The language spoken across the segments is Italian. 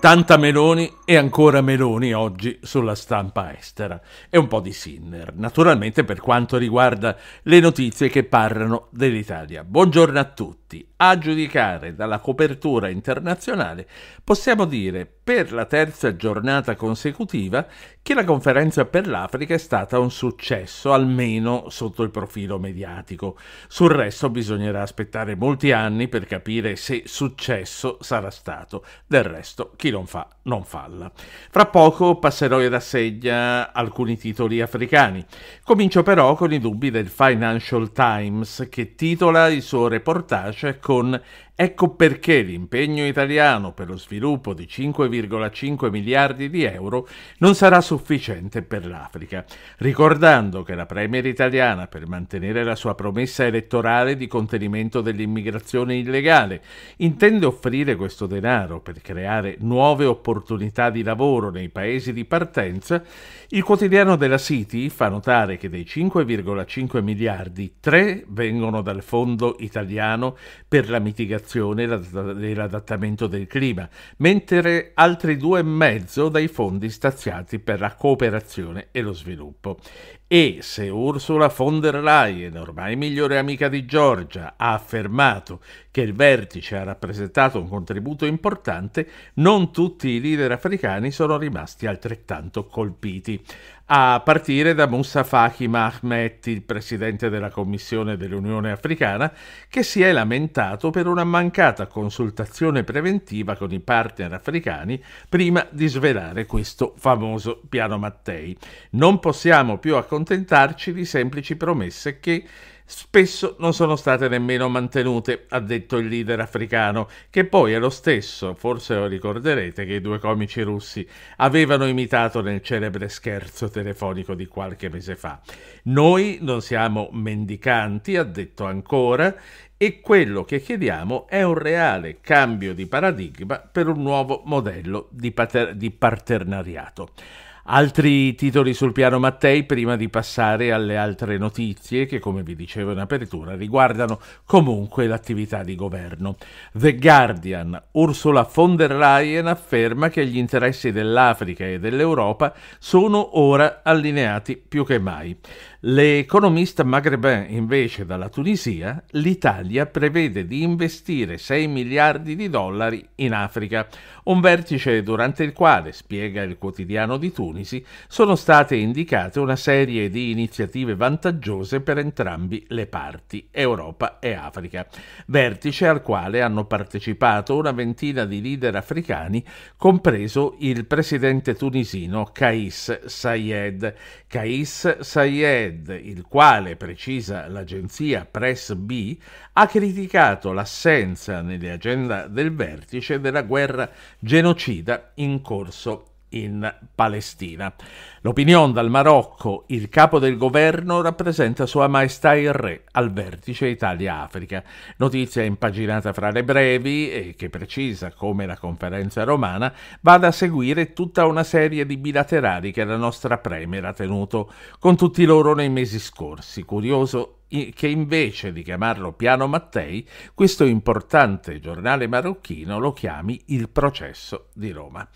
Tanta Meloni e ancora Meloni oggi sulla stampa estera e un po' di Sinner, naturalmente per quanto riguarda le notizie che parlano dell'Italia. Buongiorno a tutti. A giudicare dalla copertura internazionale possiamo dire per la terza giornata consecutiva che la conferenza per l'Africa è stata un successo, almeno sotto il profilo mediatico. Sul resto bisognerà aspettare molti anni per capire se successo sarà stato. Del resto chi chi non fa non falla. Fra poco passerò in rassegna alcuni titoli africani. Comincio però con i dubbi del Financial Times che titola il suo reportage con Ecco perché l'impegno italiano per lo sviluppo di 5,5 miliardi di euro non sarà sufficiente per l'Africa, ricordando che la Premier italiana per mantenere la sua promessa elettorale di contenimento dell'immigrazione illegale intende offrire questo denaro per creare nuove opportunità di lavoro nei paesi di partenza, il quotidiano della City fa notare che dei 5,5 miliardi 3 vengono dal Fondo italiano per la mitigazione ricostruzione e l'adattamento del clima, mentre altri due e mezzo dai fondi staziati per la cooperazione e lo sviluppo. E se Ursula von der Leyen, ormai migliore amica di Giorgia, ha affermato che il vertice ha rappresentato un contributo importante, non tutti i leader africani sono rimasti altrettanto colpiti a partire da Moussa Faki Mahmet, il presidente della Commissione dell'Unione Africana, che si è lamentato per una mancata consultazione preventiva con i partner africani prima di svelare questo famoso piano Mattei. Non possiamo più accontentarci di semplici promesse che spesso non sono state nemmeno mantenute, ha detto il leader africano, che poi è lo stesso, forse lo ricorderete, che i due comici russi avevano imitato nel celebre scherzo telefonico di qualche mese fa. Noi non siamo mendicanti, ha detto ancora, e quello che chiediamo è un reale cambio di paradigma per un nuovo modello di, pater- di partenariato. Altri titoli sul piano Mattei prima di passare alle altre notizie che, come vi dicevo in apertura, riguardano comunque l'attività di governo. The Guardian, Ursula von der Leyen afferma che gli interessi dell'Africa e dell'Europa sono ora allineati più che mai. L'economista magrebin invece dalla Tunisia, l'Italia prevede di investire 6 miliardi di dollari in Africa, un vertice durante il quale, spiega il quotidiano di Tunisi, Tunisi sono state indicate una serie di iniziative vantaggiose per entrambi le parti, Europa e Africa, vertice al quale hanno partecipato una ventina di leader africani, compreso il presidente tunisino Kais Sayed. Kais Sayed, il quale, precisa l'agenzia Press B, ha criticato l'assenza nelle agenda del vertice della guerra genocida in corso in Palestina. L'opinione dal Marocco, il capo del governo rappresenta Sua Maestà il Re al vertice Italia-Africa. Notizia impaginata fra le brevi e che precisa come la conferenza romana vada a seguire tutta una serie di bilaterali che la nostra Premier ha tenuto con tutti loro nei mesi scorsi. Curioso che invece di chiamarlo Piano Mattei, questo importante giornale marocchino lo chiami Il processo di Roma.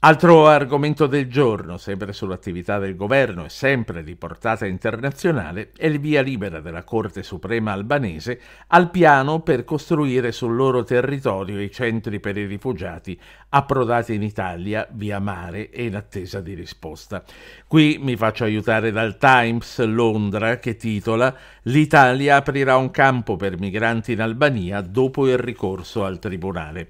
Altro argomento del giorno, sempre sull'attività del governo e sempre di portata internazionale, è il via libera della Corte Suprema albanese al piano per costruire sul loro territorio i centri per i rifugiati approdati in Italia via mare e in attesa di risposta. Qui mi faccio aiutare dal Times Londra che titola L'Italia aprirà un campo per migranti in Albania dopo il ricorso al Tribunale.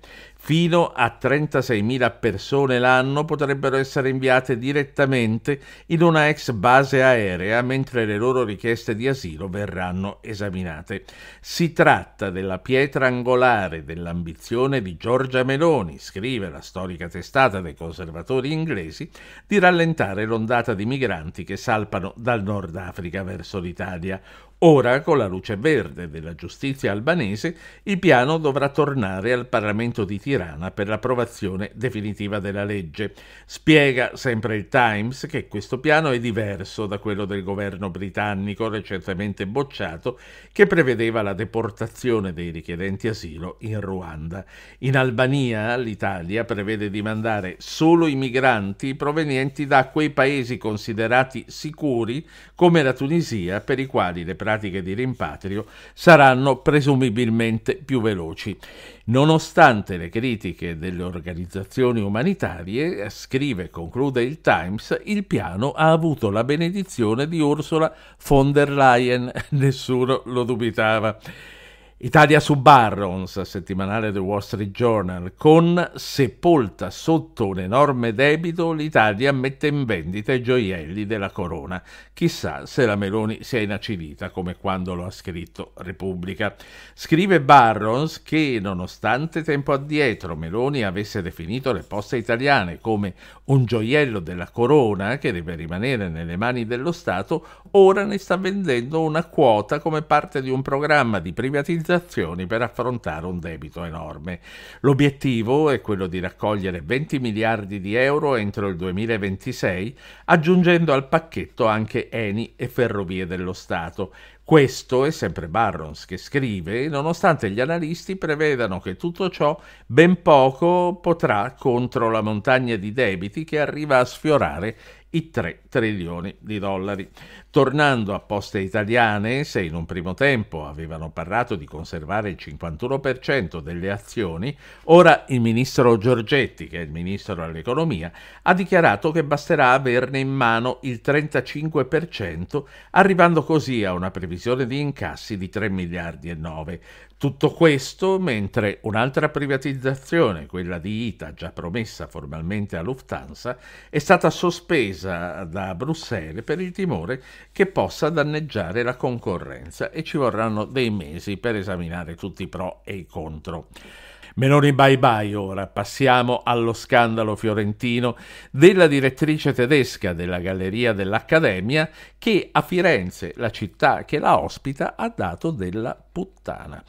Fino a 36.000 persone l'anno potrebbero essere inviate direttamente in una ex base aerea mentre le loro richieste di asilo verranno esaminate. Si tratta della pietra angolare dell'ambizione di Giorgia Meloni, scrive la storica testata dei conservatori inglesi, di rallentare l'ondata di migranti che salpano dal Nord Africa verso l'Italia Ora, con la luce verde della giustizia albanese, il piano dovrà tornare al Parlamento di Tirana per l'approvazione definitiva della legge. Spiega sempre il Times che questo piano è diverso da quello del governo britannico recentemente bocciato che prevedeva la deportazione dei richiedenti asilo in Ruanda. In Albania l'Italia prevede di mandare solo i migranti provenienti da quei paesi considerati sicuri come la Tunisia per i quali le pratiche pratiche di rimpatrio saranno presumibilmente più veloci. Nonostante le critiche delle organizzazioni umanitarie, scrive e conclude il Times, il piano ha avuto la benedizione di Ursula von der Leyen, nessuno lo dubitava. Italia su Barrons, settimanale del Wall Street Journal, con sepolta sotto un enorme debito l'Italia mette in vendita i gioielli della corona. Chissà se la Meloni si è inacidita come quando lo ha scritto Repubblica. Scrive Barrons che nonostante tempo addietro Meloni avesse definito le poste italiane come un gioiello della corona che deve rimanere nelle mani dello Stato, ora ne sta vendendo una quota come parte di un programma di privatizzazione autorizzazioni per affrontare un debito enorme. L'obiettivo è quello di raccogliere 20 miliardi di euro entro il 2026, aggiungendo al pacchetto anche Eni e Ferrovie dello Stato. Questo è sempre Barrons che scrive, nonostante gli analisti prevedano che tutto ciò ben poco potrà contro la montagna di debiti che arriva a sfiorare i 3 trilioni di dollari. Tornando a poste italiane, se in un primo tempo avevano parlato di conservare il 51% delle azioni, ora il ministro Giorgetti, che è il ministro dell'economia, ha dichiarato che basterà averne in mano il 35%, arrivando così a una previsione di incassi di 3 miliardi e 9. Tutto questo mentre un'altra privatizzazione, quella di ITA, già promessa formalmente a Lufthansa, è stata sospesa da Bruxelles per il timore che possa danneggiare la concorrenza e ci vorranno dei mesi per esaminare tutti i pro e i contro. Menoni bye bye ora, passiamo allo scandalo fiorentino della direttrice tedesca della Galleria dell'Accademia che a Firenze, la città che la ospita, ha dato della puttana.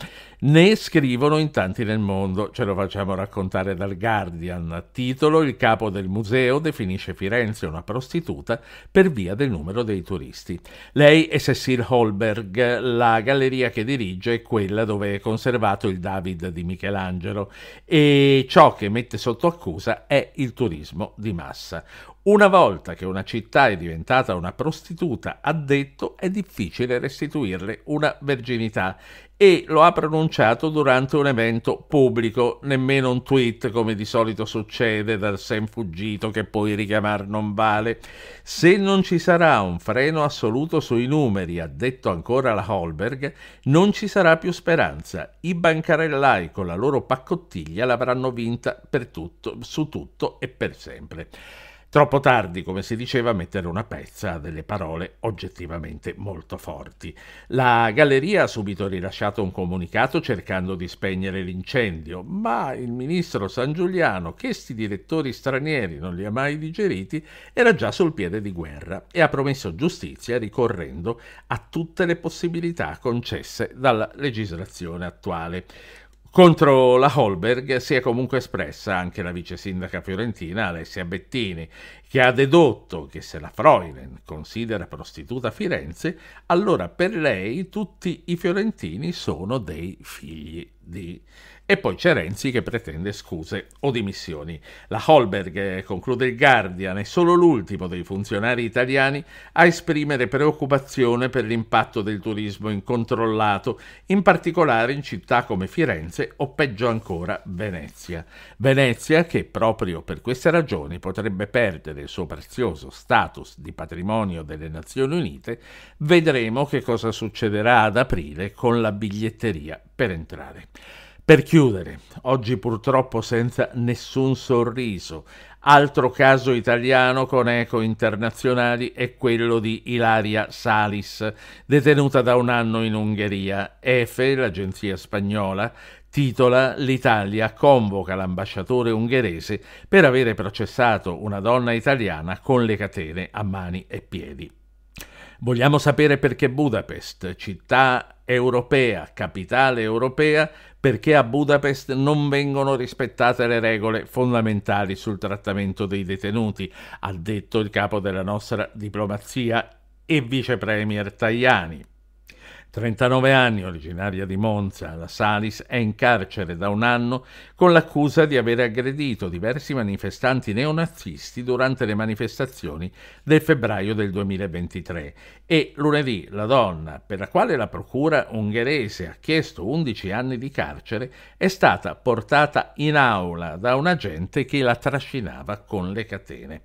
Ne scrivono in tanti nel mondo, ce lo facciamo raccontare dal Guardian. A titolo, il capo del museo definisce Firenze una prostituta per via del numero dei turisti. Lei è Cecil Holberg, la galleria che dirige è quella dove è conservato il David di Michelangelo e ciò che mette sotto accusa è il turismo di massa. Una volta che una città è diventata una prostituta, ha detto, è difficile restituirle una verginità e lo ha pronunciato durante un evento pubblico, nemmeno un tweet come di solito succede dal sen fuggito che poi richiamar non vale. Se non ci sarà un freno assoluto sui numeri, ha detto ancora la Holberg, non ci sarà più speranza. I bancarellai con la loro paccottiglia l'avranno vinta per tutto, su tutto e per sempre. Troppo tardi, come si diceva, mettere una pezza a delle parole oggettivamente molto forti. La galleria ha subito rilasciato un comunicato cercando di spegnere l'incendio, ma il ministro San Giuliano, che sti direttori stranieri non li ha mai digeriti, era già sul piede di guerra e ha promesso giustizia ricorrendo a tutte le possibilità concesse dalla legislazione attuale. Contro la Holberg si è comunque espressa anche la vice sindaca fiorentina Alessia Bettini, che ha dedotto che se la Freulen considera prostituta Firenze, allora per lei tutti i fiorentini sono dei figli di e poi c'è Renzi che pretende scuse o dimissioni. La Holberg, eh, conclude il Guardian, è solo l'ultimo dei funzionari italiani a esprimere preoccupazione per l'impatto del turismo incontrollato, in particolare in città come Firenze o peggio ancora Venezia. Venezia che proprio per queste ragioni potrebbe perdere il suo prezioso status di patrimonio delle Nazioni Unite. Vedremo che cosa succederà ad aprile con la biglietteria per entrare. Per chiudere, oggi purtroppo senza nessun sorriso, altro caso italiano con eco internazionali è quello di Ilaria Salis, detenuta da un anno in Ungheria. EFE, l'agenzia spagnola, titola L'Italia convoca l'ambasciatore ungherese per avere processato una donna italiana con le catene a mani e piedi. Vogliamo sapere perché Budapest, città europea, capitale europea, perché a Budapest non vengono rispettate le regole fondamentali sul trattamento dei detenuti, ha detto il capo della nostra diplomazia e vice premier Tajani. 39 anni, originaria di Monza, la Salis, è in carcere da un anno con l'accusa di aver aggredito diversi manifestanti neonazisti durante le manifestazioni del febbraio del 2023 e lunedì la donna, per la quale la procura ungherese ha chiesto 11 anni di carcere, è stata portata in aula da un agente che la trascinava con le catene.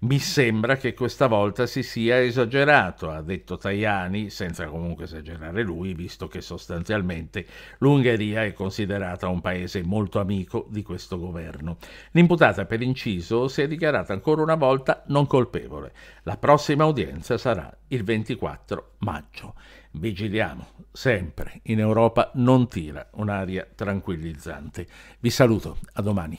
Mi sembra che questa volta si sia esagerato, ha detto Tajani, senza comunque esagerare lui, visto che sostanzialmente l'Ungheria è considerata un paese molto amico di questo governo. L'imputata, per inciso, si è dichiarata ancora una volta non colpevole. La prossima udienza sarà il 24 maggio. Vigiliamo sempre, in Europa non tira un'aria tranquillizzante. Vi saluto, a domani.